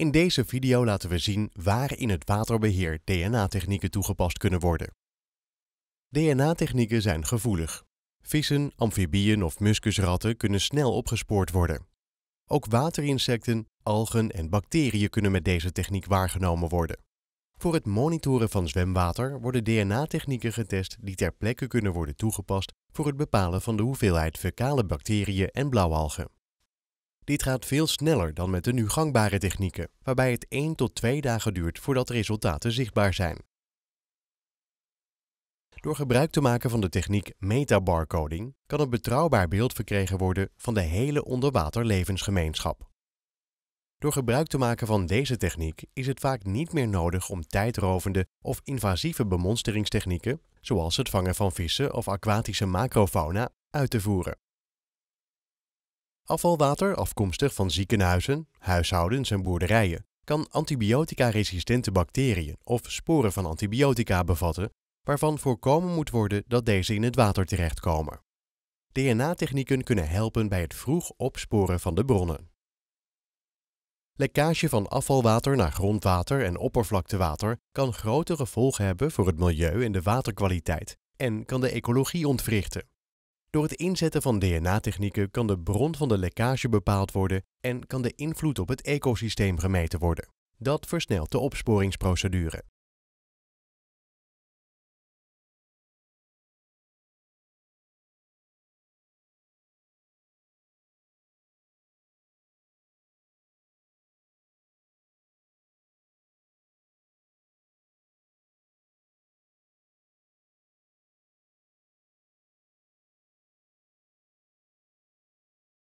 In deze video laten we zien waar in het waterbeheer DNA-technieken toegepast kunnen worden. DNA-technieken zijn gevoelig. Vissen, amfibieën of muskusratten kunnen snel opgespoord worden. Ook waterinsecten, algen en bacteriën kunnen met deze techniek waargenomen worden. Voor het monitoren van zwemwater worden DNA-technieken getest die ter plekke kunnen worden toegepast voor het bepalen van de hoeveelheid fecale bacteriën en blauwalgen. Dit gaat veel sneller dan met de nu gangbare technieken, waarbij het 1 tot 2 dagen duurt voordat resultaten zichtbaar zijn. Door gebruik te maken van de techniek metabarcoding kan een betrouwbaar beeld verkregen worden van de hele onderwaterlevensgemeenschap. Door gebruik te maken van deze techniek is het vaak niet meer nodig om tijdrovende of invasieve bemonsteringstechnieken, zoals het vangen van vissen of aquatische macrofauna, uit te voeren. Afvalwater, afkomstig van ziekenhuizen, huishoudens en boerderijen, kan antibiotica-resistente bacteriën of sporen van antibiotica bevatten, waarvan voorkomen moet worden dat deze in het water terechtkomen. DNA-technieken kunnen helpen bij het vroeg opsporen van de bronnen. Lekkage van afvalwater naar grondwater en oppervlaktewater kan grote gevolgen hebben voor het milieu en de waterkwaliteit en kan de ecologie ontwrichten. Door het inzetten van DNA-technieken kan de bron van de lekkage bepaald worden en kan de invloed op het ecosysteem gemeten worden. Dat versnelt de opsporingsprocedure